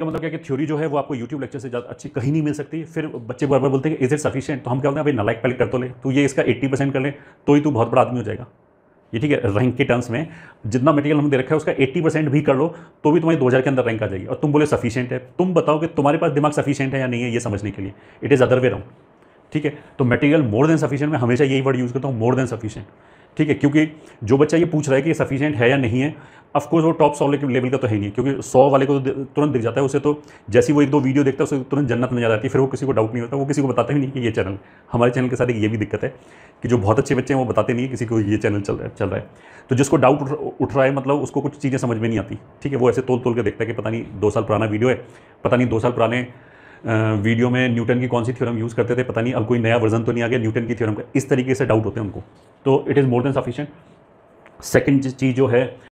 का मतलब क्या कि थ्योरी जो है वो आपको यूट्यूब लेक्चर से ज़्यादा अच्छी कहीं नहीं मिल सकती फिर बच्चे बार बार बोलते हैं इज इट सफिशियंट तो हम क्या बोलते हैं अभी नलायक पहले कर तो ले तो ये इसका 80 परसेंट कर ले तो ही तू बहुत बड़ा आदमी हो जाएगा ये ठीक है रैंक के टर्म्स में जितना मटेरियल हमने दे रखा है उसका 80 परसेंट भी कर लो तो भी तुम्हारी 2000 के अंदर रैंक आ जाएगी और तुम बोले सफिशियंट है तुम बताओ कि तुम्हारे पास दिमाग सफिशियंट है या नहीं है ये समझने के लिए it is other way round ठीक है तो मटेरियल मोर देन सफिशियंट मैं हमेशा यही वर्ड यूज़ करता हूँ मोर देन सफिशियंट ठीक है क्योंकि जो बच्चा ये पूछ रहा है कि सफिशियंट है या नहीं है अफकोर्स वो टॉप सौ लेवल का तो है नहीं क्योंकि सौ वाले को तो तुरंत दिख जाता है उसे तो जैसे वो एक दो वीडियो देखता है उसे तुरंत जन्नत नजर आती है फिर वो किसी को डाउट नहीं होता वो किसी को बताता ही नहीं कि ये चैनल हमारे चैनल के साथ एक ये भी दिक्कत है कि जो बहुत अच्छे बच्चे हैं वो बताते नहीं किसी को ये चैनल चल रहा है चल रहा है तो जिसको डाउट उठ रहा है मतलब उसको कुछ चीज़ें समझ में नहीं आती ठीक है वो ऐसे तोल तोल के देखता है कि पता नहीं दो साल पुराना वीडियो है पता नहीं दो साल पुराने वीडियो में न्यूटन की कौन सी थ्योरम यूज़ करते थे पता नहीं अब कोई नया वर्जन तो नहीं आ गया न्यूटन की थ्योरम का इस तरीके से डाउट होते हैं उनको तो it is more than sufficient second चीज़ जो है